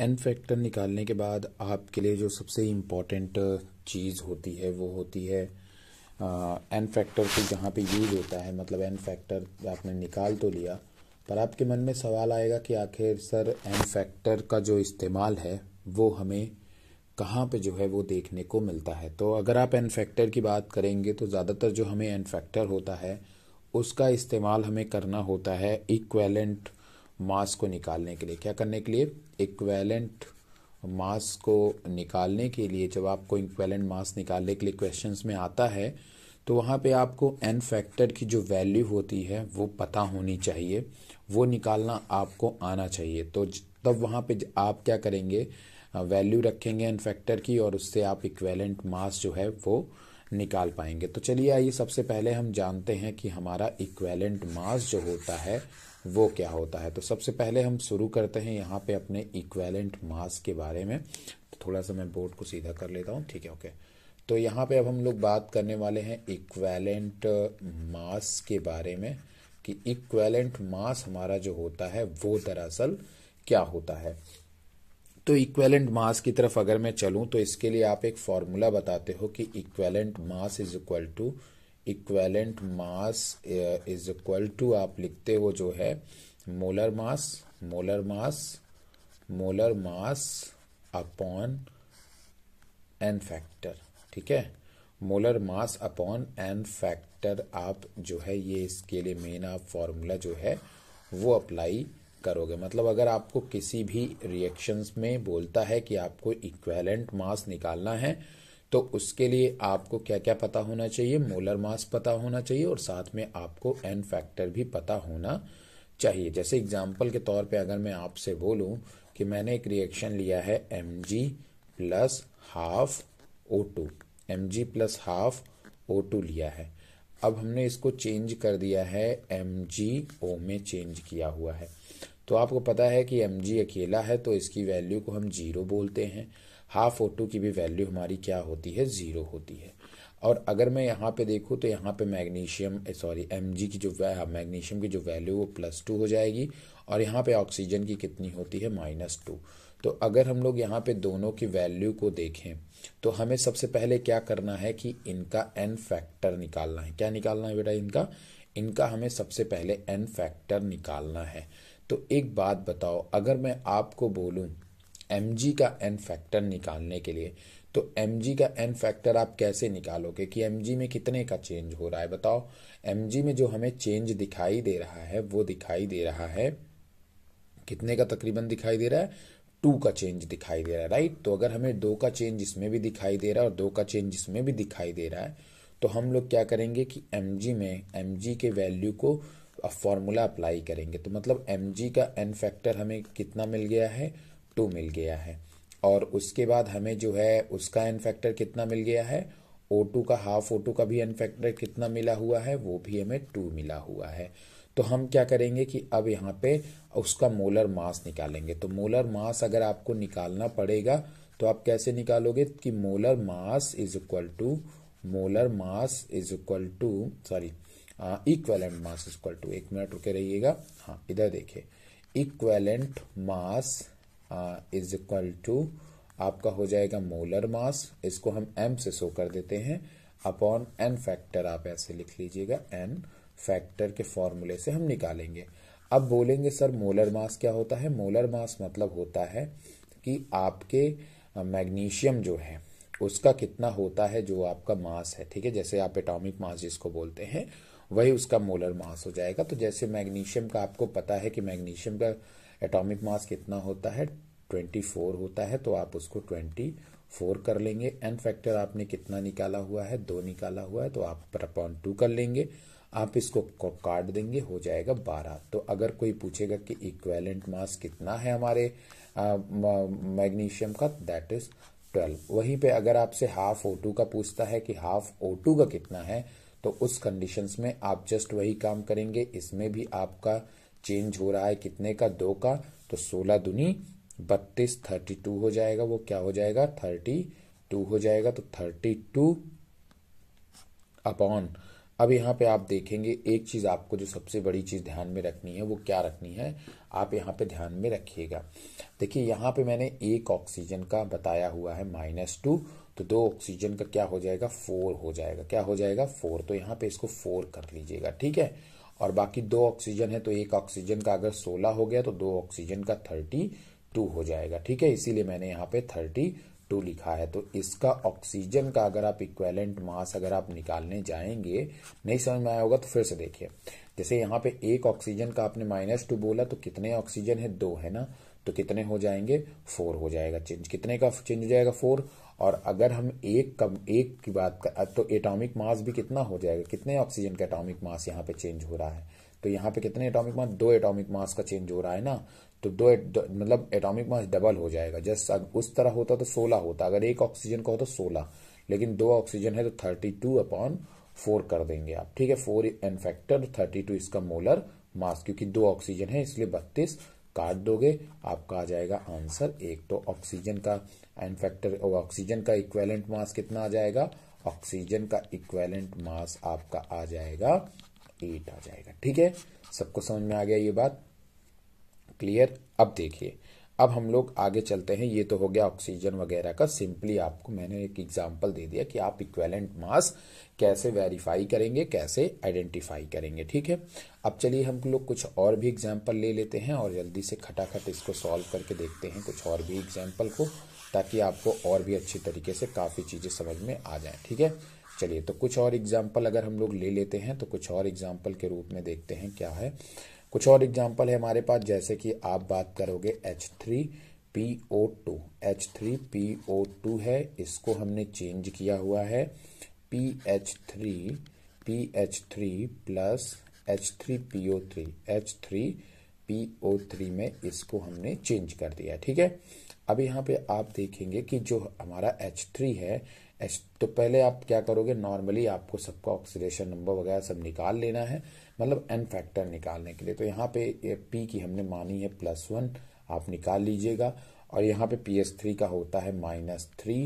N factor निकालने के बाद आपके लिए जो सबसे इम्पोर्टेंट चीज़ होती है वो होती है एन फैक्टर को जहाँ पे यूज़ होता है मतलब एन फैक्टर आपने निकाल तो लिया पर आपके मन में सवाल आएगा कि आखिर सर एन फैक्टर का जो इस्तेमाल है वो हमें कहाँ पे जो है वो देखने को मिलता है तो अगर आप एन फैक्टर की बात करेंगे तो ज़्यादातर जो हमें एन फैक्टर होता है उसका इस्तेमाल हमें करना होता है इक्वेलेंट मास को निकालने के लिए क्या करने के लिए इक्वेलेंट मास को निकालने के लिए जब आपको इक्वेलेंट मास निकालने के लिए क्वेश्चन में आता है तो वहाँ पे आपको एन फैक्टर की जो वैल्यू होती है वो पता होनी चाहिए वो निकालना आपको आना चाहिए तो तब वहाँ पे आप क्या करेंगे वैल्यू रखेंगे एन फैक्टर की और उससे आप इक्वेलेंट मास जो है वो निकाल पाएंगे तो चलिए आइए सबसे पहले हम जानते हैं कि हमारा इक्वेलेंट मास जो होता है वो क्या होता है तो सबसे पहले हम शुरू करते हैं यहाँ पे अपने इक्वेलेंट मास के बारे में तो थोड़ा सा मैं बोर्ड को सीधा कर लेता हूँ ठीक है ओके तो यहाँ पे अब हम लोग बात करने वाले हैं इक्वेलेंट मास uh, के बारे में कि इक्वेलेंट मास हमारा जो होता है वो दरअसल क्या होता है तो इक्वेलेंट मास की तरफ अगर मैं चलूं तो इसके लिए आप एक फॉर्मूला बताते हो कि equivalent mass is equal to equivalent mass is equal to आप लिखते हो जो है molar mass molar mass molar mass upon n factor ठीक है molar mass upon n factor आप जो है ये इसके लिए मेन आप फॉर्मूला जो है वो अप्लाई करोगे मतलब अगर आपको किसी भी रिएक्शंस में बोलता है कि आपको इक्वेलेंट मास निकालना है तो उसके लिए आपको क्या क्या पता होना चाहिए मोलर मास पता होना चाहिए और साथ में आपको एन फैक्टर भी पता होना चाहिए जैसे एग्जाम्पल के तौर पे अगर मैं आपसे बोलूँ कि मैंने एक रिएक्शन लिया है M G plus half O two M G plus half O two लिया है अब हमने इसको चेंज कर दिया है एम जी ओ में चेंज किया हुआ है तो आपको पता है कि एम जी अकेला है तो इसकी वैल्यू को हम जीरो बोलते हैं हाफ ओ टू की भी वैल्यू हमारी क्या होती है ज़ीरो होती है और अगर मैं यहाँ पे देखूँ तो यहाँ पे मैग्नीशियम सॉरी एम की जो हाँ, मैग्नीशियम की जो वैल्यू वो प्लस टू हो जाएगी और यहाँ पे ऑक्सीजन की कितनी होती है माइनस टू तो अगर हम लोग यहाँ पे दोनों की वैल्यू को देखें तो हमें सबसे पहले क्या करना है कि इनका एन फैक्टर निकालना है क्या निकालना है बेटा इनका इनका हमें सबसे पहले एन फैक्टर निकालना है तो एक बात बताओ अगर मैं आपको बोलूँ एम का एन फैक्टर निकालने के लिए तो एम का एन फैक्टर आप कैसे निकालोगे कि एम में कितने का चेंज हो रहा है बताओ एम में जो हमें चेंज दिखाई दे रहा है वो दिखाई दे रहा है कितने का तकरीबन दिखाई दे रहा है टू का चेंज दिखाई दे रहा है राइट तो अगर हमें दो का चेंज इसमें भी दिखाई दे रहा है और दो का चेंज इसमें भी दिखाई दे रहा है तो हम लोग क्या करेंगे कि एम में एम के वैल्यू को फॉर्मूला अप्लाई करेंगे तो मतलब एम का एन फैक्टर हमें कितना मिल गया है टू मिल गया है और उसके बाद हमें जो है उसका एन फैक्टर कितना मिल गया है ओ टू का हाफ ओ टू का भी एन फैक्टर कितना मिला हुआ है वो भी हमें टू मिला हुआ है तो हम क्या करेंगे कि अब यहाँ पे उसका मोलर मास निकालेंगे तो मोलर मास अगर आपको निकालना पड़ेगा तो आप कैसे निकालोगे कि molar mass is equal to molar mass is equal to sorry equivalent mass is equal to एक मिनट रुके रहिएगा हाँ इधर देखिए equivalent mass is equal to आपका हो जाएगा मोलर मास इसको हम एम से शो कर देते हैं अपॉन एन फैक्टर आप ऐसे लिख लीजिएगा एन फैक्टर के फॉर्मूले से हम निकालेंगे अब बोलेंगे सर मोलर मास क्या होता है मोलर मास मतलब होता है कि आपके मैग्नीशियम uh, जो है उसका कितना होता है जो आपका मास है ठीक है जैसे आप एटॉमिक मास जिसको बोलते हैं वही उसका मोलर मास हो जाएगा तो जैसे मैग्नीशियम का आपको पता है कि मैग्नीशियम का एटॉमिक मास कितना होता है 24 होता है तो आप उसको 24 कर लेंगे एन फैक्टर आपने कितना निकाला हुआ है दो निकाला हुआ है तो आप पर अपॉन टू कर लेंगे आप इसको काट देंगे हो जाएगा बारह तो अगर कोई पूछेगा कि इक्वेलेंट मास कितना है हमारे मैग्नीशियम का दैट इज ट्वेल्व वहीं पे अगर आपसे हाफ ओ टू का पूछता है कि हाफ ओ टू का कितना है तो उस कंडीशंस में आप जस्ट वही काम करेंगे इसमें भी आपका चेंज हो रहा है कितने का दो का तो सोलह दुनी बत्तीस थर्टी टू हो जाएगा वो क्या हो जाएगा थर्टी टू हो जाएगा तो थर्टी टू अपॉन अब यहाँ पे आप देखेंगे एक चीज आपको जो सबसे बड़ी चीज ध्यान में रखनी है वो क्या रखनी है आप यहाँ पे ध्यान में रखिएगा देखिए यहाँ पे मैंने एक ऑक्सीजन का बताया हुआ है माइनस टू तो दो ऑक्सीजन का क्या हो जाएगा फोर हो जाएगा क्या हो जाएगा फोर तो यहाँ पे इसको फोर कर लीजिएगा ठीक है और बाकी दो ऑक्सीजन है तो एक ऑक्सीजन का अगर सोलह हो गया तो दो ऑक्सीजन का थर्टी टू हो जाएगा ठीक है इसीलिए मैंने यहाँ पे थर्टी टू लिखा है तो इसका ऑक्सीजन का अगर आप इक्वेलेंट मास अगर आप निकालने जाएंगे नहीं समझ में आया होगा तो फिर से देखिए जैसे यहाँ पे एक ऑक्सीजन का आपने माइनस टू बोला तो कितने ऑक्सीजन है दो है ना तो कितने हो जाएंगे फोर हो जाएगा चेंज कितने का चेंज हो जाएगा फोर और अगर हम एक कम एक की बात कर तो एटॉमिक मास भी कितना हो जाएगा कितने ऑक्सीजन का एटॉमिक मास यहाँ पे चेंज हो रहा है तो यहाँ पे कितने एटॉमिक मास दो एटॉमिक मास का चेंज हो रहा है ना तो दो, मतलब एटॉमिक मास डबल हो जाएगा जस्ट उस तरह होता तो सोलह होता अगर एक ऑक्सीजन का हो तो सोलह लेकिन दो ऑक्सीजन है तो थर्टी टू अपॉन फोर कर देंगे आप ठीक है four n factor thirty two इसका मोलर मास क्योंकि दो ऑक्सीजन है इसलिए बत्तीस काट दोगे आपका आ जाएगा आंसर एक तो ऑक्सीजन का एंड फैक्टर ऑक्सीजन का इक्वेलेंट मास कितना आ जाएगा ऑक्सीजन का इक्वेलेंट मास आपका आ जाएगा एट आ जाएगा ठीक है सबको समझ में आ गया ये बात क्लियर अब देखिए अब हम लोग आगे चलते हैं ये तो हो गया ऑक्सीजन वगैरह का सिंपली आपको मैंने एक एग्जांपल दे दिया कि आप इक्वेलेंट मास कैसे वेरीफाई करेंगे कैसे आइडेंटिफाई करेंगे ठीक है अब चलिए हम लोग कुछ और भी एग्जांपल ले लेते हैं और जल्दी से खटाखट इसको सॉल्व करके देखते हैं कुछ और भी एग्जाम्पल को ताकि आपको और भी अच्छी तरीके से काफ़ी चीज़ें समझ में आ जाए ठीक है चलिए तो कुछ और एग्जाम्पल अगर हम लोग ले लेते हैं तो कुछ और एग्जाम्पल के रूप में देखते हैं क्या है कुछ और एग्जाम्पल है हमारे पास जैसे कि आप बात करोगे H three P O two H three P O two है इसको हमने चेंज किया हुआ है P H three P H three plus H three P O three H three PO3 में इसको हमने चेंज कर दिया ठीक है अब यहाँ पे आप देखेंगे कि जो हमारा H3 है H तो पहले आप क्या करोगे नॉर्मली आपको सबका ऑक्सीडेशन नंबर वगैरह सब निकाल लेना है मतलब एन फैक्टर निकालने के लिए तो यहाँ पे पी की हमने मानी है प्लस वन आप निकाल लीजिएगा और यहाँ पे पी एस थ्री का होता है माइनस थ्री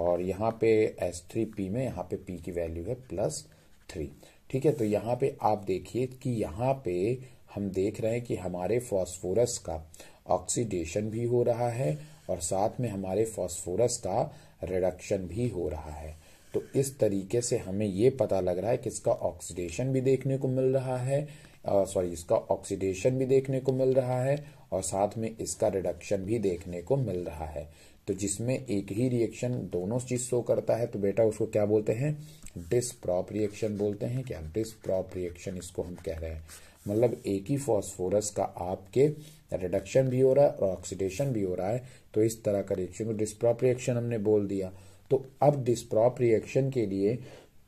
और यहाँ पे एस थ्री पी में यहाँ पे पी की वैल्यू है प्लस थ्री ठीक है तो यहाँ पे आप देखिए कि यहाँ पे हम देख रहे हैं कि हमारे फास्फोरस का ऑक्सीडेशन भी हो रहा है और साथ में हमारे फास्फोरस का रिडक्शन भी हो रहा है तो इस तरीके से हमें ये पता लग रहा है कि इसका ऑक्सीडेशन भी देखने को मिल रहा है सॉरी इसका ऑक्सीडेशन भी देखने को मिल रहा है और साथ में इसका रिडक्शन भी देखने को मिल रहा है तो जिसमें एक ही रिएक्शन दोनों चीज शो करता है तो बेटा उसको क्या बोलते हैं डिस्प्रॉप रिएक्शन बोलते हैं क्या डिस्प्रॉप रिएक्शन इसको हम कह रहे हैं मतलब एक ही फॉस्फोरस का आपके रिडक्शन भी हो रहा है और ऑक्सीडेशन भी हो रहा है तो इस तरह का रिएक्शन को डिस्प्रॉप रिएक्शन हमने बोल दिया तो अब डिस्प्रॉप रिएक्शन के लिए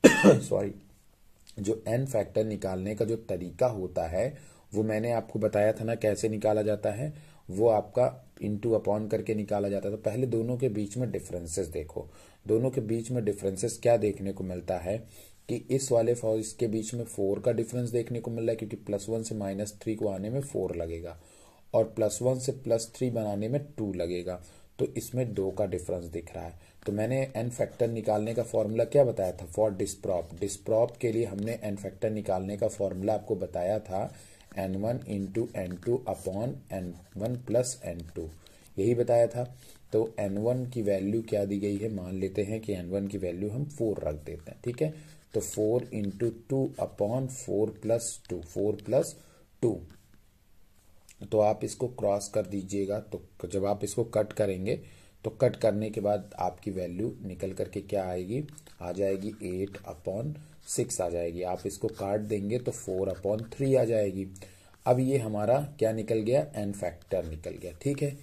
सॉरी जो एन फैक्टर निकालने का जो तरीका होता है वो मैंने आपको बताया था ना कैसे निकाला जाता है वो आपका टू अपॉन करके निकाला जाता है तो पहले दोनों के बीच में डिफरेंसेस देखो दोनों के बीच में डिफरेंसेस क्या देखने को मिलता है कि इस वाले फॉर इसके बीच में फोर का डिफरेंस देखने को मिल रहा है क्योंकि प्लस वन से माइनस थ्री को आने में फोर लगेगा और प्लस वन से प्लस थ्री बनाने में टू लगेगा तो इसमें दो का डिफरेंस दिख रहा है तो मैंने एन फैक्टर निकालने का फॉर्मूला क्या बताया था फॉर डिस्प्रॉप डिस्प्रॉप के लिए हमने एन फैक्टर निकालने का फॉर्मूला आपको बताया था n one into n two upon n one plus n two यही बताया था तो एन वन की वैल्यू क्या दी गई है मान लेते हैं कि एन वन की वैल्यू हम फोर रख देते हैं ठीक है तो four into two upon four plus two four plus two तो आप इसको क्रॉस कर दीजिएगा तो जब आप इसको कट करेंगे तो कट करने के बाद आपकी वैल्यू निकल करके क्या आएगी आ जाएगी एट अपॉन सिक्स आ जाएगी आप इसको काट देंगे तो फोर अपॉन थ्री आ जाएगी अब ये हमारा क्या निकल गया एन फैक्टर निकल गया ठीक है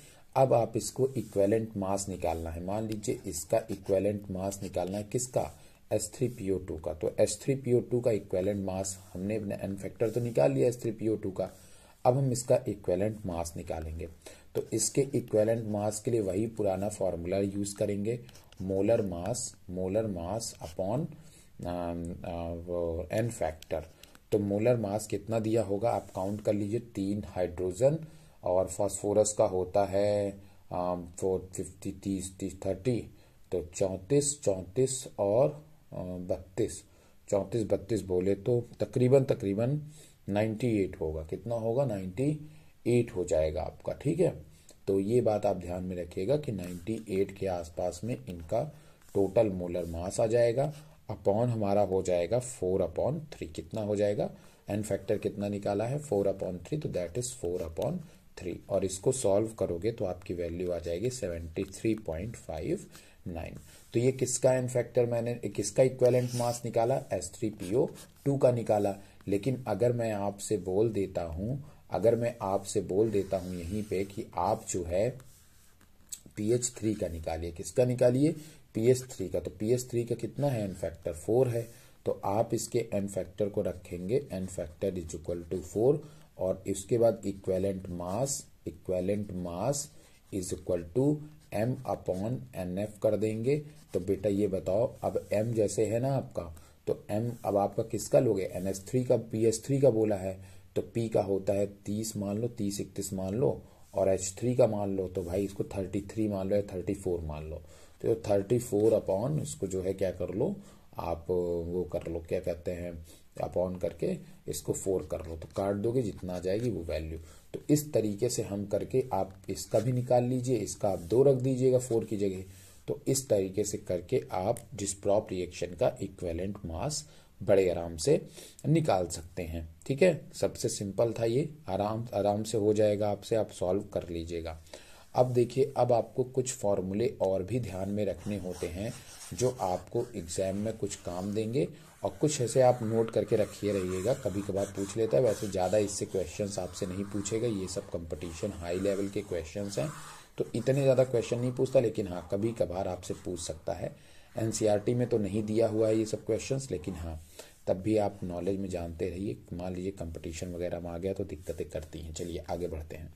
अब आप इसको इक्वेलेंट मास निकालना है मान लीजिए इसका इक्वेलेंट मास निकालना है किसका S three P O two का तो S three P O two का इक्वेलेंट मास हमने अपने एन फैक्टर तो निकाल लिया S three P O two का अब हम इसका इक्वेलेंट मास निकालेंगे तो इसके इक्वेलेंट मास के लिए वही पुराना फॉर्मूला यूज करेंगे molar mass molar mass upon n factor तो मोलर मास कितना दिया होगा आप काउंट कर लीजिए तीन हाइड्रोजन और फास्फोरस का होता है फोर um, फिफ्टी तीस तीस थर्टी तो चौंतीस चौंतीस और बत्तीस चौंतीस बत्तीस बोले तो तकरीबन तकरीबन नाइन्टी एट होगा कितना होगा नाइन्टी एट हो जाएगा आपका ठीक है तो ये बात आप ध्यान में रखिएगा कि नाइन्टी एट के आसपास में इनका टोटल मोलर मास आ जाएगा अपॉन हमारा हो जाएगा फोर अपॉन थ्री कितना हो जाएगा एन फैक्टर कितना निकाला है फोर अपॉन थ्री तो that is four upon three और इसको सॉल्व करोगे तो आपकी वैल्यू आ जाएगी seventy three point five nine तो ये किसका एन फैक्टर मैंने किसका इक्वेलेंट मास निकाला S three P O two का निकाला लेकिन अगर मैं आपसे बोल देता हूं अगर मैं आपसे बोल देता हूं यहीं पे कि आप जो है पी एच थ्री का निकालिए किसका निकालिए पी एच थ्री का तो पी एच थ्री का कितना है एन फैक्टर फोर है तो आप इसके एन फैक्टर को रखेंगे n factor is equal to four और इसके बाद equivalent mass equivalent mass is equal to M upon n f कर देंगे तो बेटा ये बताओ अब एम जैसे है ना आपका तो एम अब आपका किसका लोगे एन एस थ्री का पी एस थ्री का बोला है तो पी का होता है तीस मान लो तीस इकतीस मान लो और एच थ्री का मान लो तो भाई इसको थर्टी थ्री मान लो या थर्टी फोर मान लो तो थर्टी फोर अपॉन इसको जो है क्या कर लो आप वो कर लो क्या कहते हैं अपॉन करके इसको फोर कर लो तो काट दोगे जितना आ जाएगी वो वैल्यू तो इस तरीके से हम करके आप इसका भी निकाल लीजिए इसका आप दो रख दीजिएगा फोर की जगह तो इस तरीके से करके आप जिस प्रॉप रिएक्शन का इक्वेलेंट मास बड़े आराम से निकाल सकते हैं ठीक है सबसे सिंपल था ये आराम आराम से हो जाएगा आपसे आप सॉल्व कर लीजिएगा अब देखिए अब आपको कुछ फॉर्मूले और भी ध्यान में रखने होते हैं जो आपको एग्ज़ाम में कुछ काम देंगे और कुछ ऐसे आप नोट करके रखिए रहिएगा कभी कभार पूछ लेता है वैसे ज़्यादा इससे क्वेश्चन आपसे नहीं पूछेगा ये सब कंपटीशन हाई लेवल के क्वेश्चन हैं तो इतने ज़्यादा क्वेश्चन नहीं पूछता लेकिन हाँ कभी कभार आपसे पूछ सकता है एन e में तो नहीं दिया हुआ है ये सब क्वेश्चन लेकिन हाँ तब भी आप नॉलेज में जानते रहिए मान लीजिए कंपटीशन वगैरह में आ गया तो दिक्कतें करती हैं चलिए आगे बढ़ते हैं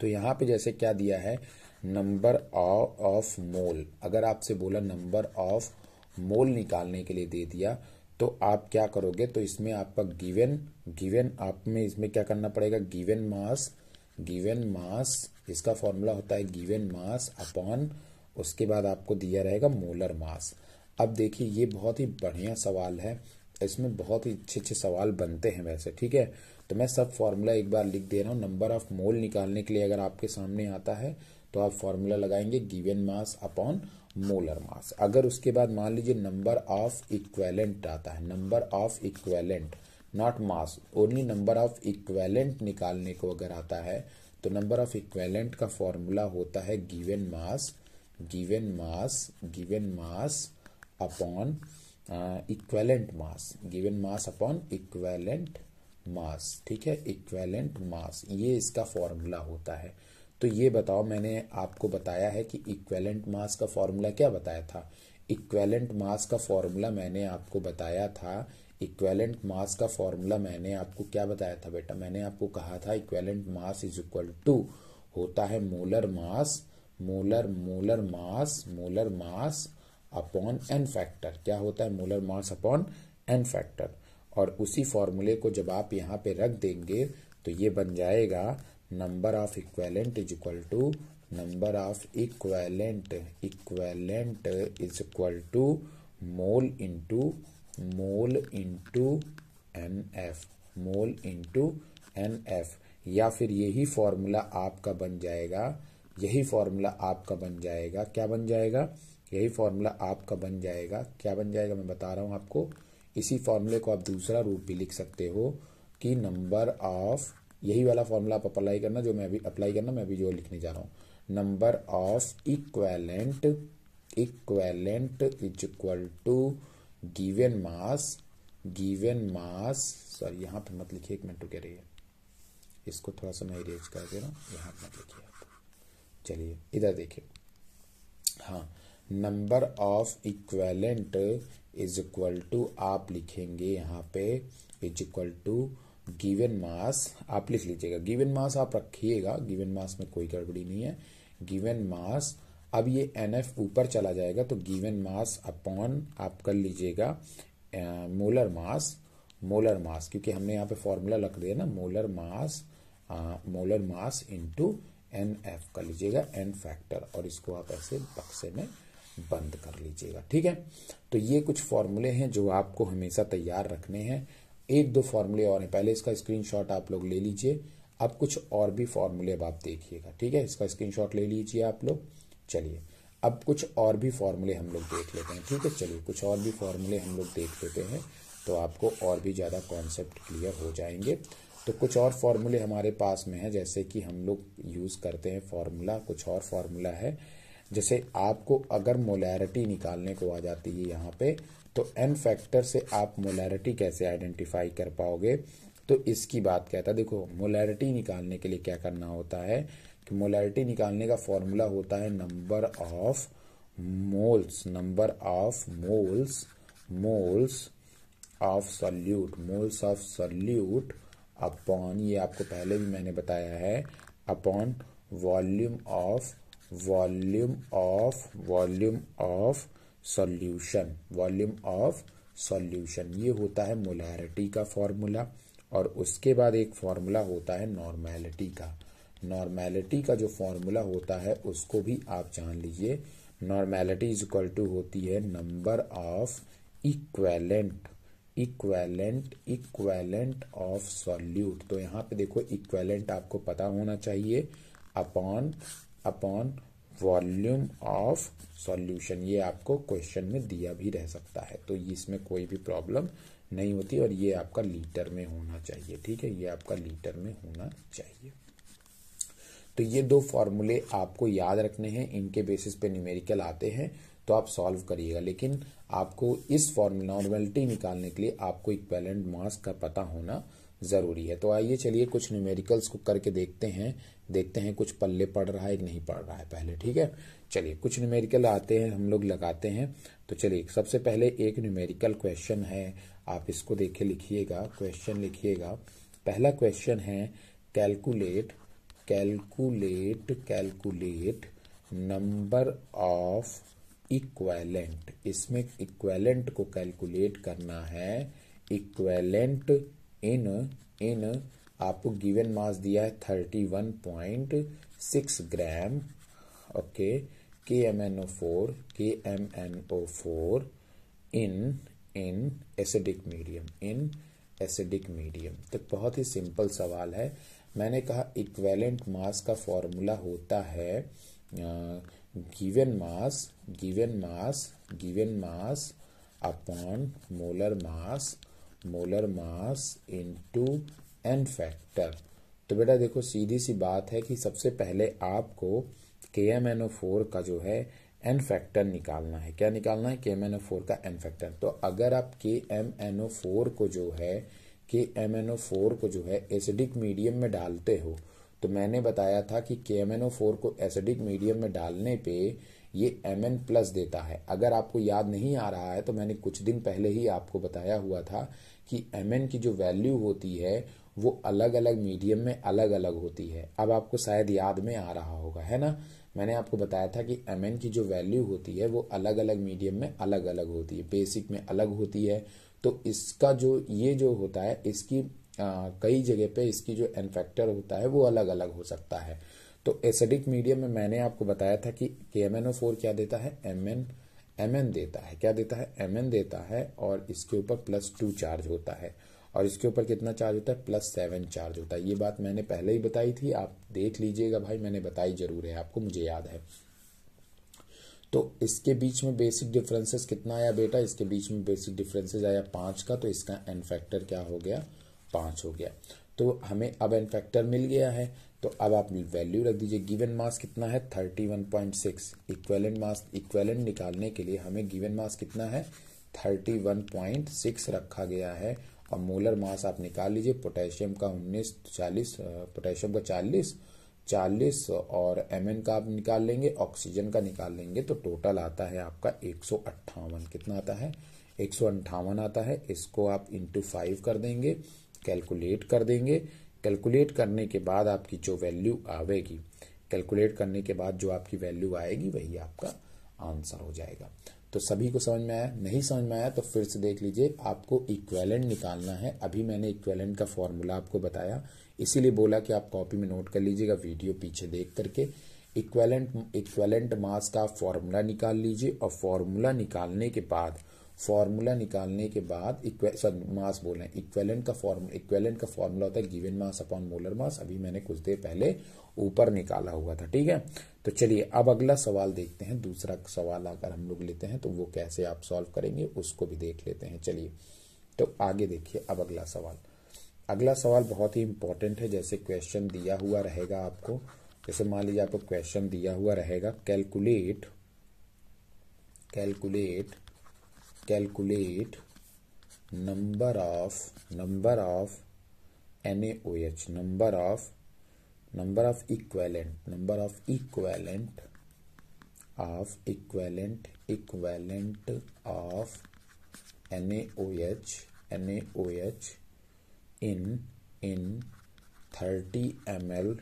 तो यहाँ पे जैसे क्या दिया है नंबर ऑफ मोल अगर आपसे बोला नंबर ऑफ मोल निकालने के लिए दे दिया तो आप क्या करोगे तो इसमें आपका गिवन गिवन आप में इसमें क्या करना पड़ेगा गिवन मास गिवन मास इसका फॉर्मूला होता है गिवन मास अपॉन उसके बाद आपको दिया रहेगा मोलर मास अब देखिए ये बहुत ही बढ़िया सवाल है इसमें बहुत ही अच्छे अच्छे सवाल बनते हैं वैसे ठीक है तो मैं सब फॉर्मूला एक बार लिख दे रहा हूँ नंबर ऑफ मोल निकालने के लिए अगर आपके सामने आता है तो आप फॉर्मूला लगाएंगे given mass upon molar mass अगर उसके बाद मान लीजिए नंबर ऑफ इक्वेलेंट आता है number of equivalent not mass only number of equivalent निकालने को अगर आता है तो नंबर ऑफ इक्वेलेंट का फॉर्मूला होता है given mass given mass given mass upon equivalent mass given mass upon equivalent mass ठीक है इक्वेलेंट मास ये इसका फॉर्मूला होता है तो ये बताओ मैंने आपको बताया है कि इक्वेलेंट मास का फॉर्मूला क्या बताया था इक्वेलेंट मास का फॉर्मूला मैंने आपको बताया था इक्वेलेंट मास का फॉर्मूला मैंने आपको क्या बताया था बेटा मैंने आपको कहा था equivalent mass is equal to होता है molar mass molar molar mass molar mass upon n factor क्या होता है molar mass upon n factor और उसी फॉर्मूले को जब आप यहाँ पे रख देंगे तो ये बन जाएगा number of equivalent is equal to number of equivalent equivalent is equal to mole into mole into n f mole into n f या फिर यही फॉर्मूला आपका बन जाएगा यही फॉर्मूला आपका बन जाएगा क्या बन जाएगा यही फॉर्मूला आपका बन जाएगा क्या बन जाएगा मैं बता रहा हूँ आपको इसी फॉर्मूले को आप दूसरा रूप भी लिख सकते हो कि नंबर ऑफ यही वाला फॉर्मूला आप अप्लाई करना जो मैं अभी अप्लाई करना मैं अभी जो लिखने जा रहा हूँ number of equivalent equivalent is equal to given mass given mass sorry यहाँ पर मत लिखिए एक मिनट रुके है इसको थोड़ा सा मैं इरेज कर दे रहा हूँ यहाँ पर मत लिखिए चलिए इधर देखिए हाँ number of equivalent is equal to आप लिखेंगे यहाँ पे is equal to given mass आप लिख लीजिएगा गिवन मास आप रखिएगा गिवन मास में कोई गड़बड़ी नहीं है गिवन मास अब ये एन एफ ऊपर चला जाएगा तो गिवन मास अपॉन आप कर लीजिएगा मोलर मास मोलर मास क्योंकि हमने यहाँ पे फॉर्मूला रख दिया ना molar mass molar mass into n f कर लीजिएगा एन फैक्टर और इसको आप ऐसे बक्से में बंद कर लीजिएगा ठीक है तो ये कुछ फॉर्मूले हैं जो आपको हमेशा तैयार रखने हैं एक दो फॉर्मूले और हैं पहले इसका स्क्रीनशॉट आप लोग ले लीजिए अब कुछ और भी फॉर्मूले अब आप देखिएगा ठीक है इसका स्क्रीनशॉट ले लीजिए आप लोग चलिए अब कुछ और भी फॉर्मूले हम लोग देख लेते हैं ठीक है चलिए कुछ और भी फॉर्मूले हम लोग देख लेते हैं तो आपको और भी ज़्यादा कॉन्सेप्ट क्लियर हो जाएंगे तो कुछ और फॉर्मूले हमारे पास में है जैसे कि हम लोग यूज़ करते हैं फॉर्मूला कुछ और फॉर्मूला है जैसे आपको अगर मोलैरिटी निकालने को आ जाती है यहाँ पे तो एन फैक्टर से आप मोलैरिटी कैसे आइडेंटिफाई कर पाओगे तो इसकी बात कहता है देखो मोलैरिटी निकालने के लिए क्या करना होता है कि मोलैरिटी निकालने का फॉर्मूला होता है number of moles number of moles moles of solute moles of solute upon ये आपको पहले भी मैंने बताया है upon volume of volume of volume of solution volume of solution ये होता है मोलैरिटी का फॉर्मूला और उसके बाद एक फॉर्मूला होता है नॉर्मैलिटी का नॉर्मैलिटी का जो फॉर्मूला होता है उसको भी आप जान लीजिए नॉर्मैलिटी इज इक्वल टू होती है number of equivalent equivalent equivalent of solute तो यहाँ पे देखो इक्वेलेंट आपको पता होना चाहिए upon upon volume of solution ये आपको क्वेश्चन में दिया भी रह सकता है तो इसमें कोई भी प्रॉब्लम नहीं होती और ये आपका लीटर में होना चाहिए ठीक है ये आपका लीटर में होना चाहिए तो ये दो फॉर्मूले आपको याद रखने हैं इनके बेसिस पे न्यूमेरिकल आते हैं तो आप सॉल्व करिएगा लेकिन आपको इस फॉर्मूला नॉर्मेलिटी निकालने के लिए आपको इक्वेलेंट मास का पता होना ज़रूरी है तो आइए चलिए कुछ न्यूमेरिकल्स को करके देखते हैं देखते हैं कुछ पल्ले पड़ रहा है कि नहीं पड़ रहा है पहले ठीक है चलिए कुछ न्यूमेरिकल आते हैं हम लोग लगाते हैं तो चलिए सबसे पहले एक न्यूमेरिकल क्वेश्चन है आप इसको देखे लिखिएगा क्वेश्चन लिखिएगा पहला क्वेश्चन है calculate calculate calculate number of equivalent इसमें इक्वेलेंट को कैलकुलेट करना है इक्वेलेंट इन इन आपको गिवन मास दिया है thirty one point six gram okay K M N O four K M N O four in in acidic medium in acidic medium तो बहुत ही simple सवाल है मैंने कहा इक्वेलेंट मास का फॉर्मूला होता है given mass given mass given mass upon molar mass molar mass into N factor तो बेटा देखो सीधी सी बात है कि सबसे पहले आपको के एम एन ओ फोर का जो है एन फैक्टर निकालना है क्या निकालना है K M N O four का एन फैक्टर तो अगर आप के एम एन ओ फोर को जो है K M N O four को जो है एसिडिक मीडियम में डालते हो तो मैंने बताया था कि K M N O four को एसिडिक मीडियम में डालने पे ये एम एन प्लस देता है अगर आपको याद नहीं आ रहा है तो मैंने कुछ दिन पहले ही आपको बताया हुआ था कि एम की जो वैल्यू होती है वो अलग अलग मीडियम में अलग अलग होती है अब आपको शायद याद में आ रहा होगा है ना मैंने आपको बताया था कि एम की जो वैल्यू होती है वो अलग अलग मीडियम में अलग अलग होती है बेसिक में अलग होती है तो इसका जो ये जो होता है इसकी आ, कई जगह पे इसकी जो एन फैक्टर होता है वो अलग अलग हो सकता है तो एसिडिक मीडियम में मैंने आपको बताया था कि K M N O four क्या देता है एम एन एम एन देता है क्या देता है एम एन देता है और इसके ऊपर प्लस टू चार्ज होता है और इसके ऊपर कितना चार्ज होता है प्लस सेवन चार्ज होता है ये बात मैंने पहले ही बताई थी आप देख लीजिएगा भाई मैंने बताई जरूर है आपको मुझे याद है तो इसके बीच में बेसिक डिफरेंसेस कितना आया बेटा इसके बीच में बेसिक डिफरेंसेस आया पाँच का तो इसका एन फैक्टर क्या हो गया पाँच हो गया तो हमें अब एन फैक्टर मिल गया है तो अब आप वैल्यू रख दीजिए गिवन मास कितना है 31.6 इक्वेलेंट मास इक्वेलेंट निकालने के लिए हमें गिवन मास कितना है 31.6 रखा गया है और मोलर मास आप निकाल लीजिए पोटेशियम का 19 40 पोटेशियम का 40 40 और एम का आप निकाल लेंगे ऑक्सीजन का निकाल लेंगे तो टोटल आता है आपका एक कितना आता है एक आता है इसको आप इंटू फाइव कर देंगे कैलकुलेट कर देंगे कैलकुलेट करने के बाद आपकी जो वैल्यू आवेगी कैलकुलेट करने के बाद जो आपकी वैल्यू आएगी वही आपका आंसर हो जाएगा तो सभी को समझ में आया नहीं समझ में आया तो फिर से देख लीजिए आपको इक्वेलेंट निकालना है अभी मैंने इक्वेलेंट का फॉर्मूला आपको बताया इसीलिए बोला कि आप कॉपी में नोट कर लीजिएगा वीडियो पीछे देख करके इक्वेलेंट इक्वेलेंट मास का फॉर्मूला निकाल लीजिए और फॉर्मूला निकालने के बाद फॉर्मूला निकालने के बाद सॉरी मास बोल रहे हैं इक्वेलेंट का फॉर्मूला इक्वेलेंट का फॉर्मूला होता है given mass upon molar mass अभी मैंने कुछ देर पहले ऊपर निकाला हुआ था ठीक है तो चलिए अब अगला सवाल देखते हैं दूसरा सवाल अगर हम लोग लेते हैं तो वो कैसे आप सॉल्व करेंगे उसको भी देख लेते हैं चलिए तो आगे देखिए अब अगला सवाल अगला सवाल बहुत ही इंपॉर्टेंट है जैसे क्वेश्चन दिया हुआ रहेगा आपको जैसे मान लीजिए आपको क्वेश्चन दिया हुआ रहेगा calculate calculate calculate number of number of N H number of number of equivalent number of equivalent of equivalent equivalent of N H N H in in thirty M L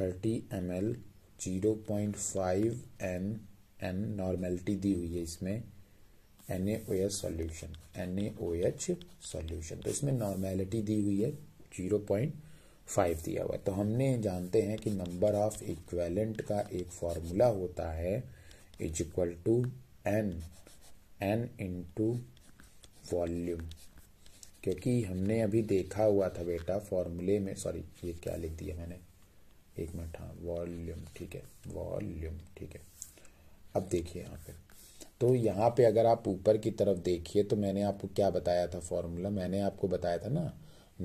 thirty M L zero point five M N normality दी हुई है इसमें NaOH solution NaOH solution तो इसमें normality दी हुई है zero point five दिया हुआ है तो हमने जानते हैं कि नंबर ऑफ इक्वेलेंट का एक फॉर्मूला होता है is equal to N N into volume क्योंकि हमने अभी देखा हुआ था बेटा फॉर्मूले में सॉरी ये क्या लिख दिया मैंने एक मिनट हाँ वॉल्यूम ठीक है वॉल्यूम ठीक है अब देखिए यहाँ पे तो यहाँ पे अगर आप ऊपर की तरफ देखिए तो मैंने आपको क्या बताया था फॉर्मूला मैंने आपको बताया था ना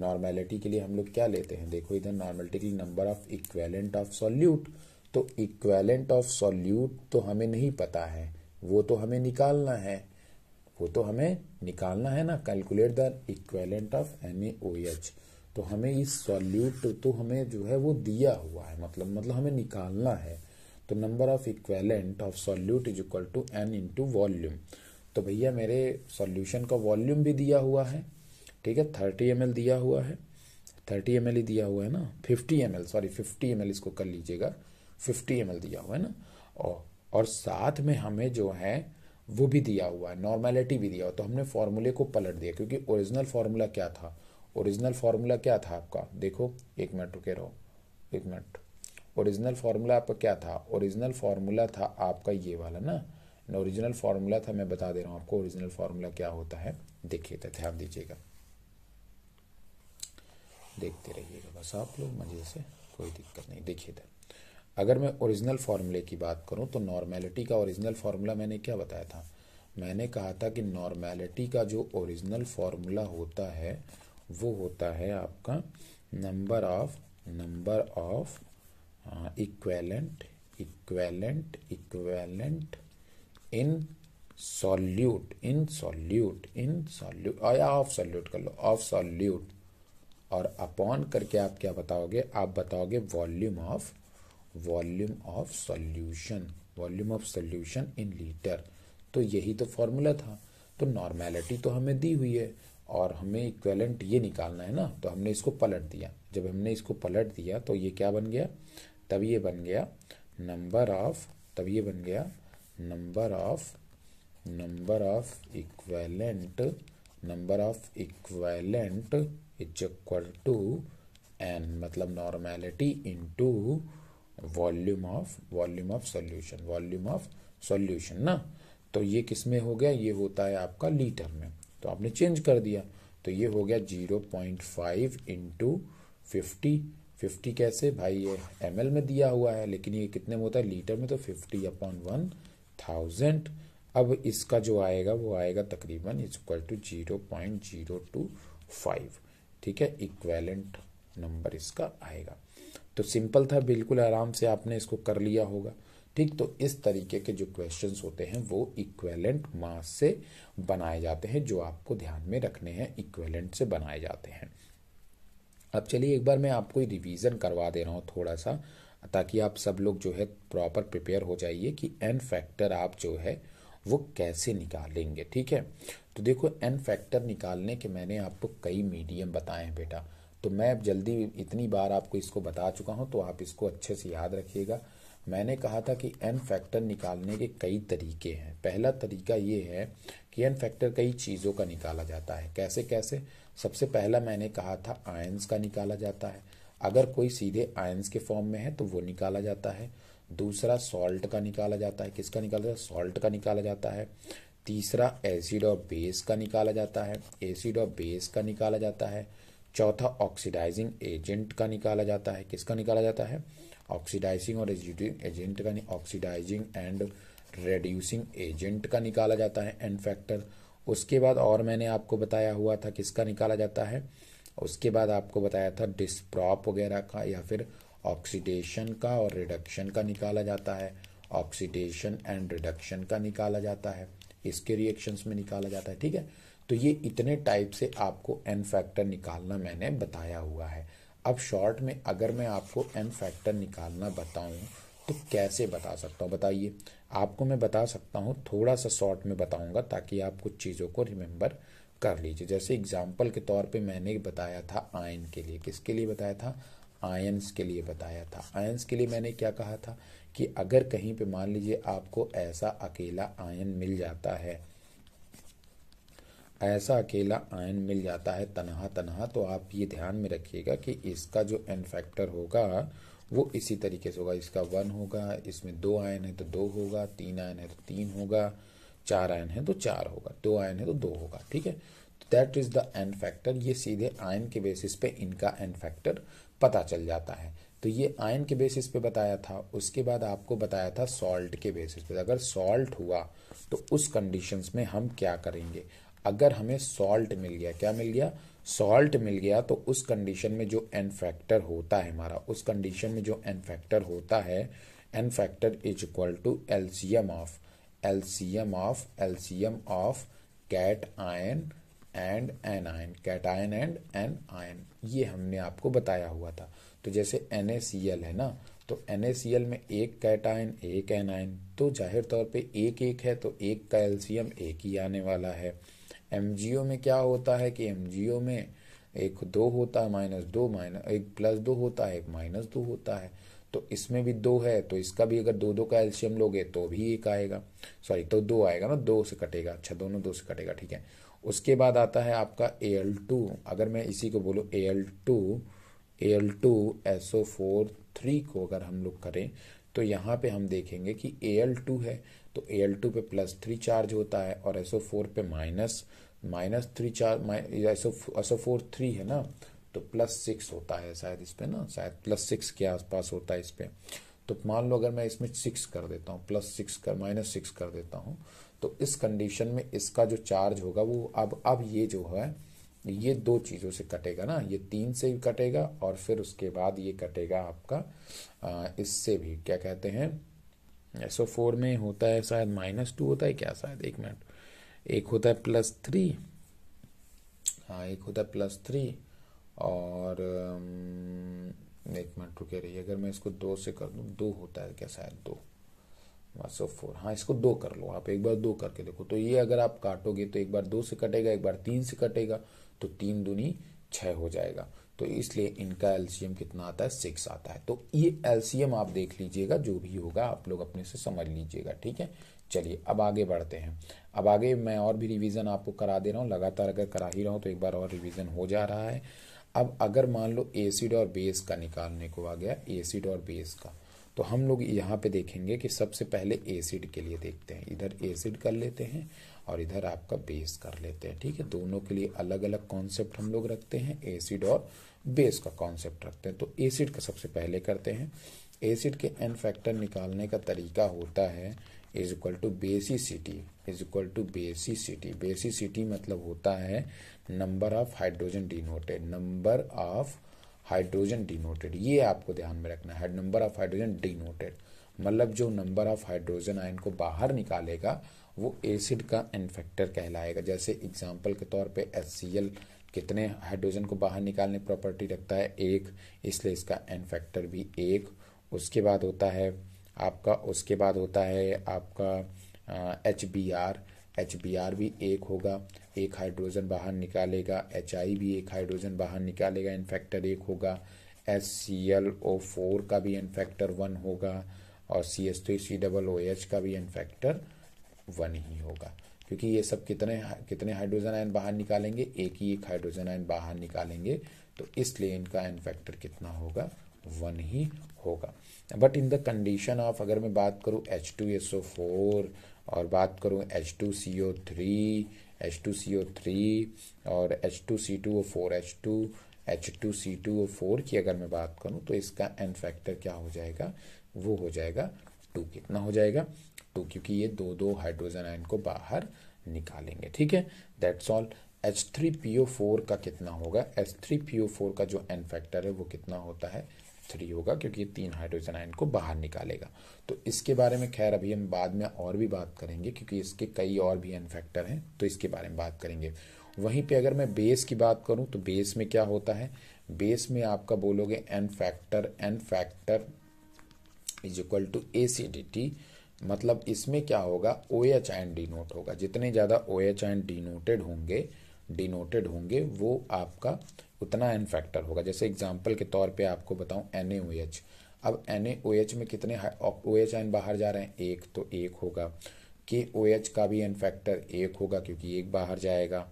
नॉर्मेलिटी के लिए हम लोग क्या लेते हैं देखो इधर नॉर्मेलिटी के लिए number of equivalent of solute तो इक्वेलेंट ऑफ सॉल्यूट तो हमें नहीं पता है वो तो हमें निकालना है वो तो हमें निकालना है ना calculate the equivalent of N तो हमें इस सॉल्यूट तो हमें जो है वो दिया हुआ है मतलब मतलब हमें निकालना है तो number of equivalent of solute is equal to N into volume तो भैया मेरे सॉल्यूशन का वॉल्यूम भी दिया हुआ है ठीक है थर्टी एम दिया हुआ है थर्टी एम ही दिया हुआ है ना fifty M sorry fifty M इसको कर लीजिएगा फिफ्टी एम दिया हुआ है ना और, और साथ में हमें जो है वो भी दिया हुआ है नॉर्मेलिटी भी दिया हुआ तो हमने फॉर्मूले को पलट दिया क्योंकि ओरिजिनल फार्मूला क्या था ओरिजिनल फार्मूला क्या था आपका देखो एक मिनट रुके रहो एक मिनट ओरिजिनल फार्मूला आपका क्या था ओरिजिनल फार्मूला था आपका ये वाला ना ओरिजिनल फार्मूला था मैं बता दे रहा हूँ आपको ओरिजिनल फार्मूला क्या होता है देखिए तो ध्यान दीजिएगा देखते रहिएगा बस आप लोग मज़े से कोई दिक्कत नहीं देखिए था अगर मैं ओरिजिनल फार्मूले की बात करूँ तो नॉर्मेलिटी का ओरिजिनल फार्मूला मैंने क्या बताया था मैंने कहा था कि नॉर्मेलिटी का जो ओरिजिनल फार्मूला होता है वो होता है आपका number of number of equivalent equivalent equivalent in solute in solute in solute और या ऑफ सॉल्यूट कर लो ऑफ सॉल्यूट और अपॉन करके आप क्या बताओगे आप बताओगे volume of volume of solution volume of solution in litre तो यही तो फॉर्मूला था तो नॉर्मेलिटी तो हमें दी हुई है और हमें इक्वेलेंट ये निकालना है ना तो हमने इसको पलट दिया जब हमने इसको पलट दिया तो ये क्या बन गया तब ये बन गया नंबर ऑफ तब ये बन गया number of number of equivalent number of equivalent is equal to N मतलब normality to volume of volume of solution volume of solution ना तो ये किस में हो गया ये होता है आपका लीटर में तो आपने चेंज कर दिया तो ये हो गया zero point five into fifty fifty कैसे भाई ये एम में दिया हुआ है लेकिन ये कितने में होता है लीटर में तो फिफ्टी अपॉन वन थाउजेंड अब इसका जो आएगा वो आएगा तकरीबन is equal to zero point zero two five ठीक है इक्वेलेंट नंबर इसका आएगा तो सिंपल था बिल्कुल आराम से आपने इसको कर लिया होगा ठीक तो इस तरीके के जो क्वेश्चन होते हैं वो इक्वेलेंट मास से बनाए जाते हैं जो आपको ध्यान में रखने हैं इक्वेलेंट से बनाए जाते हैं अब चलिए एक बार मैं आपको रिवीजन करवा दे रहा हूँ थोड़ा सा ताकि आप सब लोग जो है प्रॉपर प्रिपेयर हो जाइए कि एन फैक्टर आप जो है वो कैसे निकालेंगे ठीक है तो देखो एन फैक्टर निकालने के मैंने आपको कई मीडियम बताए हैं बेटा तो मैं अब जल्दी इतनी बार आपको इसको बता चुका हूँ तो आप इसको अच्छे से याद रखिएगा मैंने कहा था कि एन फैक्टर निकालने के कई तरीके हैं पहला तरीका ये है कि एन फैक्टर कई चीज़ों का निकाला जाता है कैसे कैसे सबसे पहला मैंने कहा था आयंस का निकाला जाता है अगर कोई सीधे आयंस के फॉर्म में है तो वो निकाला जाता है दूसरा सॉल्ट का निकाला जाता है किसका निकाला जाता है सॉल्ट का निकाला जाता है तीसरा एसिड और बेस का निकाला जाता है एसिड और बेस का निकाला जाता है चौथा ऑक्सीडाइजिंग एजेंट का निकाला जाता है किसका निकाला जाता है ऑक्सीडाइजिंग और एजेंट का ऑक्सीडाइजिंग एंड रेड्यूसिंग एजेंट का निकाला जाता है एंड फैक्टर उसके बाद और मैंने आपको बताया हुआ था किसका निकाला जाता है उसके बाद आपको बताया था डिस्प्रॉप वगैरह का या फिर ऑक्सीडेशन का और रिडक्शन का निकाला जाता है ऑक्सीडेशन एंड रिडक्शन का निकाला जाता है इसके रिएक्शंस में निकाला जाता है ठीक है तो ये इतने टाइप से आपको एन फैक्टर निकालना मैंने बताया हुआ है अब शॉर्ट में अगर मैं आपको एन फैक्टर निकालना बताऊं तो कैसे बता सकता हूं बताइए आपको मैं बता सकता हूँ थोड़ा सा शॉर्ट में बताऊँगा ताकि आप कुछ चीज़ों को रिमेंबर कर लीजिए जैसे एग्जाम्पल के तौर पे मैंने बताया था आयन के लिए किसके लिए बताया था आयन्स के लिए बताया था आयंस के लिए मैंने क्या कहा था कि अगर कहीं पे मान लीजिए आपको ऐसा अकेला आयन मिल जाता है ऐसा अकेला आयन मिल जाता है तनहा तनहा तो आप ये ध्यान में रखिएगा कि इसका जो एन फैक्टर होगा वो इसी तरीके से होगा इसका वन होगा इसमें दो आयन है तो दो होगा तीन आयन है तो तीन होगा चार आयन है तो चार होगा दो आयन है तो दो होगा ठीक है that is the N factor ये सीधे आयन के बेसिस पे इनका एन फैक्टर पता चल जाता है तो ये आयन के बेसिस पे बताया था उसके बाद आपको बताया था सॉल्ट के बेसिस पे अगर सॉल्ट हुआ तो उस कंडीशंस में हम क्या करेंगे अगर हमें सॉल्ट मिल गया क्या मिल गया सॉल्ट मिल गया तो उस कंडीशन में जो एन फैक्टर होता है हमारा उस कंडीशन में जो एन फैक्टर होता है N factor is equal to LCM of LCM of LCM of cation and anion cation and anion ये हमने आपको बताया हुआ था तो जैसे एन है ना तो एन में एक कैट आयन एक एन आयन तो जाहिर तौर पे एक एक है तो एक का एल्सियम एक ही आने वाला है एमजीओ में क्या होता है कि एम में एक दो होता है माइनस दो माइनस एक प्लस दो होता है एक माइनस दो होता है तो इसमें भी दो है तो इसका भी अगर दो दो का एल्शियम लोगे तो भी एक आएगा सॉरी तो दो आएगा ना दो से कटेगा अच्छा दोनों दो से कटेगा ठीक है उसके बाद आता है आपका ए एल टू अगर मैं इसी को बोलूँ A L two A L two S O four three को अगर हम लोग करें तो यहाँ पे हम देखेंगे कि ए एल टू है तो ए एल टू पे प्लस थ्री चार्ज होता है और एसओ फोर पे minus minus three charge SO SO four three है ना तो प्लस सिक्स होता है शायद इस पर ना शायद प्लस सिक्स के आसपास होता है इस पर तो मान लो अगर मैं इसमें सिक्स कर देता हूँ प्लस सिक्स कर माइनस सिक्स कर देता हूँ तो इस कंडीशन में इसका जो चार्ज होगा वो अब अब ये जो है ये दो चीज़ों से कटेगा ना ये तीन से भी कटेगा और फिर उसके बाद ये कटेगा आपका इससे भी क्या कहते हैं एस ओ फोर में होता है शायद माइनस टू होता है क्या शायद एक मिनट एक होता है प्लस थ्री हाँ एक होता है प्लस थ्री और um, एक मिनट रुके रही अगर मैं इसको दो से कर दूँ दो होता है क्या शायद दो सो हाँ, फोर हाँ इसको दो कर लो आप एक बार दो करके देखो तो ये अगर आप काटोगे तो एक बार दो से कटेगा एक बार तीन से कटेगा तो तीन दूनी छः हो जाएगा तो इसलिए इनका एलसीएम कितना आता है सिक्स आता है तो ये एलसीएम आप देख लीजिएगा जो भी होगा आप लोग अपने से समझ लीजिएगा ठीक है चलिए अब आगे बढ़ते हैं अब आगे मैं और भी रिवीजन आपको करा दे रहा हूँ लगातार अगर करा ही रहा हूँ तो एक बार और रिवीजन हो जा रहा है अब अगर मान लो एसिड और बेस का निकालने को आ गया एसिड और बेस का तो हम लोग यहाँ पे देखेंगे कि सबसे पहले एसिड के लिए देखते हैं इधर एसिड कर लेते हैं और इधर आपका बेस कर लेते हैं ठीक है दोनों के लिए अलग अलग कॉन्सेप्ट हम लोग रखते हैं एसिड और बेस का कॉन्सेप्ट रखते हैं तो एसिड का सबसे पहले करते हैं एसिड के एन फैक्टर निकालने का तरीका होता है is equal to city is equal to basicity मतलब होता है number of hydrogen denoted number of hydrogen denoted ये आपको ध्यान में रखना है नंबर ऑफ हाइड्रोजन डिनोटेड मतलब जो नंबर ऑफ हाइड्रोजन आयन को बाहर निकालेगा वो एसिड का इन्फेक्टर कहलाएगा जैसे एग्जाम्पल के तौर पे एस कितने हाइड्रोजन को बाहर निकालने प्रॉपर्टी रखता है एक इसलिए इसका इन्फेक्टर भी एक उसके बाद होता है आपका उसके बाद होता है आपका H B R H B R भी एक होगा एक हाइड्रोजन बाहर निकालेगा एच आई भी एक हाइड्रोजन बाहर निकालेगा इन्फेक्टर एक होगा S C L O four का भी इन्फेक्टर वन होगा और C S three C double O H का भी इन्फेक्टर वन ही होगा क्योंकि ये सब कितने कितने हाइड्रोजन आयन बाहर निकालेंगे एक ही एक हाइड्रोजन आयन बाहर निकालेंगे तो इसलिए इनका एन फैक्टर कितना होगा वन ही होगा but in the condition of अगर मैं बात करूँ H two S O four और बात करूँ H two C O three H two C O three और H two C two O four H two H two C two O four की अगर मैं बात करूँ तो इसका एन फैक्टर क्या हो जाएगा वो हो जाएगा टू कितना हो जाएगा टू तो क्योंकि ये दो दो हाइड्रोजन आयन को बाहर निकालेंगे ठीक है that's all H three P O four का कितना होगा H three P O four का जो एन फैक्टर है वो कितना होता है थ्री होगा क्योंकि ये तीन हाइड्रोजन आयन को बाहर निकालेगा तो इसके बारे में खैर अभी हम बाद में और भी बात करेंगे क्योंकि इसके कई और भी एन फैक्टर हैं तो इसके बारे में बात करेंगे वहीं पे अगर मैं बेस की बात करूं तो बेस में क्या होता है बेस में आपका बोलोगे N factor N factor is equal to A C D T मतलब इसमें क्या होगा ओ एच एंड डिनोट होगा जितने ज़्यादा ओ एच एंड डिनोटेड होंगे डिनोटेड होंगे वो आपका उतना एन फैक्टर होगा जैसे एग्जाम्पल के तौर पे आपको बताऊं एन ए ओ एच अब एन ए ओ एच में कितने ओ एच एन बाहर जा रहे हैं एक तो एक होगा के ओ एच का भी एन फैक्टर एक होगा क्योंकि एक बाहर जाएगा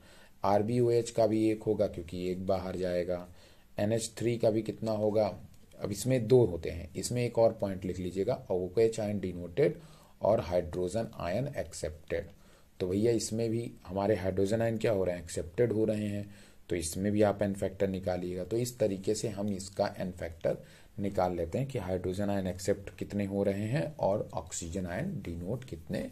आर बी ओ एच का भी एक होगा क्योंकि एक बाहर जाएगा एन एच थ्री का भी कितना होगा अब इसमें दो होते हैं इसमें एक और पॉइंट लिख लीजिएगा ओ एच डी डिनोटेड और हाइड्रोजन आयन एक्सेप्टेड तो भैया इसमें भी हमारे हाइड्रोजन आयन क्या हो रहे हैं एक्सेप्टेड हो रहे हैं तो इसमें भी आप एनफैक्टर निकालिएगा तो इस तरीके से हम इसका एनफैक्टर निकाल लेते हैं कि हाइड्रोजन आयन एक्सेप्ट कितने हो रहे हैं और ऑक्सीजन आयन डिनोट कितने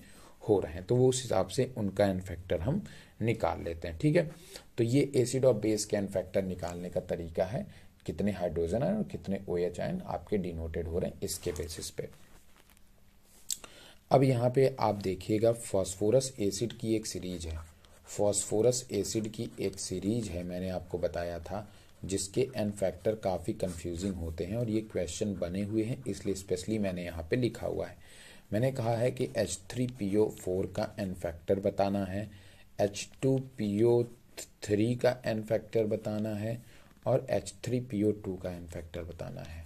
हो रहे हैं तो वो उस हिसाब से उनका एनफैक्टर हम निकाल लेते हैं ठीक है तो ये एसिड और बेस के एनफैक्टर निकालने का तरीका है कितने हाइड्रोजन आयन और कितने ओ एच आयन आपके डिनोटेड हो रहे हैं इसके बेसिस पे अब यहाँ पे आप देखिएगा फॉस्फोरस एसिड की एक सीरीज है फॉस्फोरस एसिड की एक सीरीज है मैंने आपको बताया था जिसके एन फैक्टर काफ़ी कंफ्यूजिंग होते हैं और ये क्वेश्चन बने हुए हैं इसलिए स्पेशली मैंने यहाँ पे लिखा हुआ है मैंने कहा है कि H three P O four का एन फैक्टर बताना है H two P O three का एन फैक्टर बताना है और H three P O two का एन फैक्टर बताना है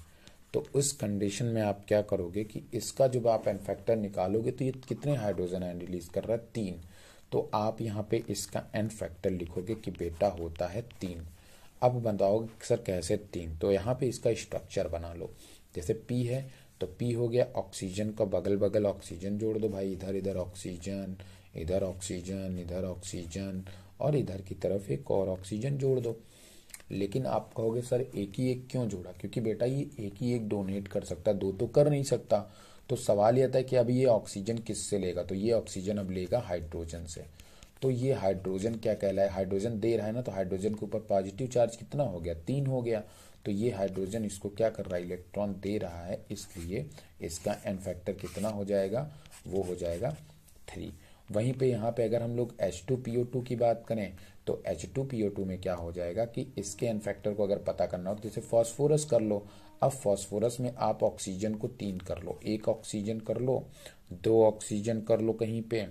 तो उस कंडीशन में आप क्या करोगे कि इसका जब आप एन फैक्टर निकालोगे तो ये कितने हाइड्रोजन आयन रिलीज कर रहा है तीन तो आप यहाँ पे इसका एन फैक्टर लिखोगे कि बेटा होता है तीन अब बताओगे सर कैसे तीन तो यहाँ पे इसका स्ट्रक्चर बना लो जैसे पी है तो पी हो गया ऑक्सीजन का बगल बगल ऑक्सीजन जोड़ दो भाई इधर इधर ऑक्सीजन इधर ऑक्सीजन इधर ऑक्सीजन और इधर की तरफ एक और ऑक्सीजन जोड़ दो लेकिन आप कहोगे सर एक ही एक क्यों जोड़ा क्योंकि बेटा ये एक ही एक डोनेट कर सकता है दो तो कर नहीं सकता तो सवाल यह था कि अभी ये ऑक्सीजन किससे लेगा तो ये ऑक्सीजन अब लेगा हाइड्रोजन से तो ये हाइड्रोजन क्या कहला है हाइड्रोजन दे रहा है ना तो हाइड्रोजन के ऊपर पॉजिटिव चार्ज कितना हो गया तीन हो गया तो ये हाइड्रोजन इसको क्या कर रहा है इलेक्ट्रॉन दे रहा है इसलिए इसका एन फैक्टर कितना हो जाएगा वो हो जाएगा थ्री वहीं पे यहाँ पे अगर हम लोग एच टू टू की बात करें तो H two P O two में क्या हो जाएगा कि इसके एन फैक्टर को अगर पता करना हो तो जैसे फॉस्फोरस कर लो अब फॉस्फोरस में आप ऑक्सीजन को तीन कर लो एक ऑक्सीजन कर लो दो ऑक्सीजन कर लो कहीं पे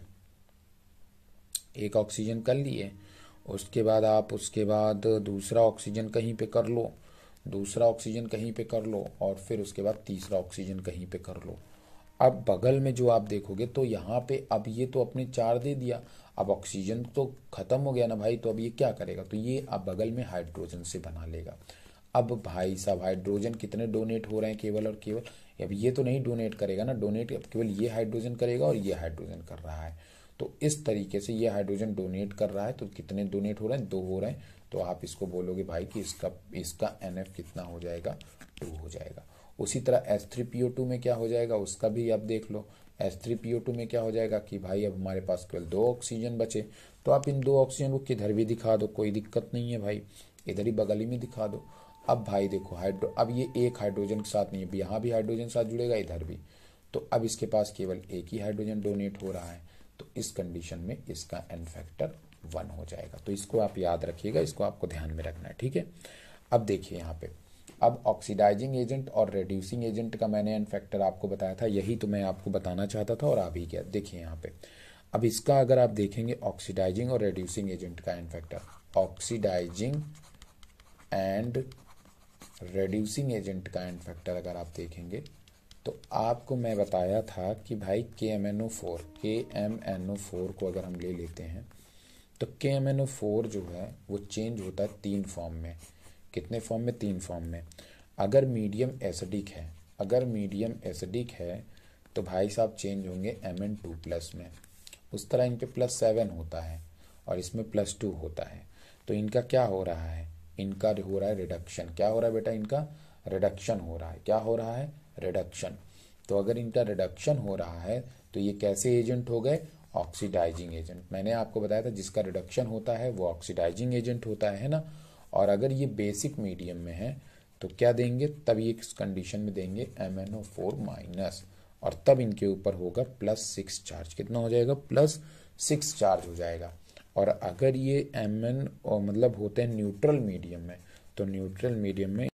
एक ऑक्सीजन कर लिए उसके बाद आप उसके बाद दूसरा ऑक्सीजन कहीं पे कर लो दूसरा ऑक्सीजन कहीं पे कर लो और फिर उसके बाद तीसरा ऑक्सीजन कहीं पे कर लो अब बगल में जो आप देखोगे तो यहाँ पे अब ये तो अपने चार दे दिया अब ऑक्सीजन तो ख़त्म हो गया ना भाई तो अब ये क्या करेगा तो ये अब बगल में हाइड्रोजन से बना लेगा अब भाई साहब हाइड्रोजन कितने डोनेट हो रहे हैं केवल और केवल अब ये तो नहीं डोनेट करेगा ना डोनेट अब केवल ये हाइड्रोजन करेगा और ये हाइड्रोजन कर रहा है तो इस तरीके से ये हाइड्रोजन डोनेट कर रहा है तो कितने डोनेट हो रहे हैं दो हो रहे हैं तो आप इसको बोलोगे भाई कि इसका इसका एन कितना हो जाएगा टू हो जाएगा उसी तरह एस थ्री टू में क्या हो जाएगा उसका भी आप देख लो S three P O two में क्या हो जाएगा कि भाई अब हमारे पास केवल दो ऑक्सीजन बचे तो आप इन दो ऑक्सीजन को किधर भी दिखा दो कोई दिक्कत नहीं है भाई इधर ही बगल ही में दिखा दो अब भाई देखो हाइड्रो अब ये एक हाइड्रोजन के साथ नहीं है यहाँ भी हाइड्रोजन साथ जुड़ेगा इधर भी तो अब इसके पास केवल एक ही हाइड्रोजन डोनेट हो रहा है तो इस कंडीशन में इसका एन फैक्टर वन हो जाएगा तो इसको आप याद रखिएगा इसको आपको ध्यान में रखना है ठीक है अब देखिए यहाँ पे अब ऑक्सीडाइजिंग एजेंट और रेड्यूसिंग एजेंट का मैंने फैक्टर आपको बताया था यही तो मैं आपको बताना चाहता था और आप ही क्या देखिए यहाँ पे अब इसका अगर आप देखेंगे ऑक्सीडाइजिंग और रेड्यूसिंग एजेंट का factor oxidising and reducing agent का फैक्टर अगर आप देखेंगे तो आपको मैं बताया था कि भाई K M N O four K M N O four को अगर हम ले लेते हैं तो के एम एन ओ फोर जो है वो चेंज होता है तीन फॉर्म में कितने फॉर्म में तीन फॉर्म में अगर मीडियम एसिडिक है अगर मीडियम एसिडिक है तो भाई साहब चेंज होंगे एम एन टू प्लस में उस तरह इन पर प्लस सेवन होता है और इसमें प्लस टू होता है तो इनका क्या हो रहा है इनका हो रहा है रिडक्शन क्या हो रहा है बेटा इनका रिडक्शन हो रहा है क्या हो रहा है रिडक्शन तो अगर इनका रिडक्शन हो रहा है तो ये कैसे एजेंट हो गए ऑक्सीडाइजिंग एजेंट मैंने आपको बताया था जिसका रिडक्शन होता है वो ऑक्सीडाइजिंग एजेंट होता है ना और अगर ये बेसिक मीडियम में है तो क्या देंगे तब ये किस कंडीशन में देंगे M N O four minus और तब इनके ऊपर होगा प्लस सिक्स चार्ज कितना हो जाएगा प्लस सिक्स चार्ज हो जाएगा और अगर ये एम एन मतलब होते हैं न्यूट्रल मीडियम में तो न्यूट्रल मीडियम में